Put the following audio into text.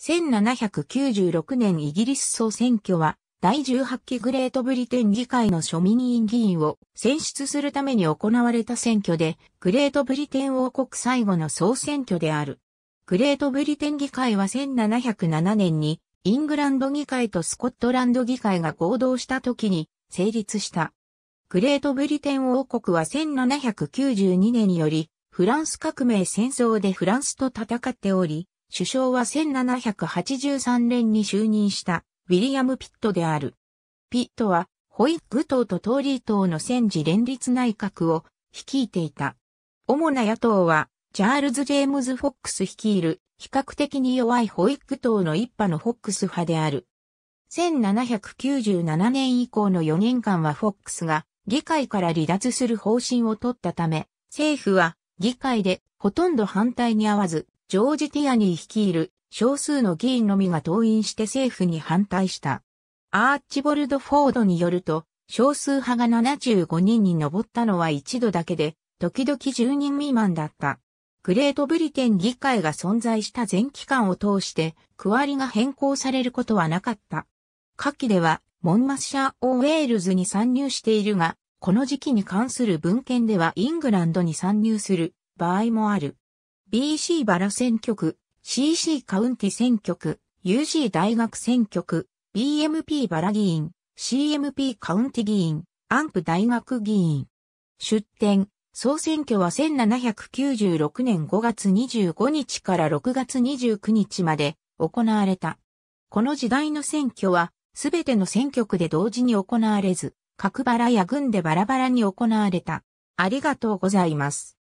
1796年イギリス総選挙は、第18期グレートブリテン議会の庶民委員議員を選出するために行われた選挙で、グレートブリテン王国最後の総選挙である。グレートブリテン議会は1707年に、イングランド議会とスコットランド議会が合同した時に成立した。グレートブリテン王国は1792年により、フランス革命戦争でフランスと戦っており、首相は1783年に就任したウィリアム・ピットである。ピットはホイッグ党とトーリー党の戦時連立内閣を率いていた。主な野党はチャールズ・ジェームズ・フォックス率いる比較的に弱いホイッグ党の一派のフォックス派である。1797年以降の4年間はフォックスが議会から離脱する方針を取ったため、政府は議会でほとんど反対に合わず、ジョージ・ティアニー率いる少数の議員のみが党員して政府に反対した。アーチボルド・フォードによると、少数派が75人に上ったのは一度だけで、時々10人未満だった。グレートブリテン議会が存在した全期間を通して、区割りが変更されることはなかった。下記では、モンマスオー・ウェールズに参入しているが、この時期に関する文献ではイングランドに参入する場合もある。BC バラ選挙区、CC カウンティ選挙区、UG 大学選挙区、BMP バラ議員、CMP カウンティ議員、アンプ大学議員。出展、総選挙は1796年5月25日から6月29日まで行われた。この時代の選挙は、すべての選挙区で同時に行われず、各バラや軍でバラバラに行われた。ありがとうございます。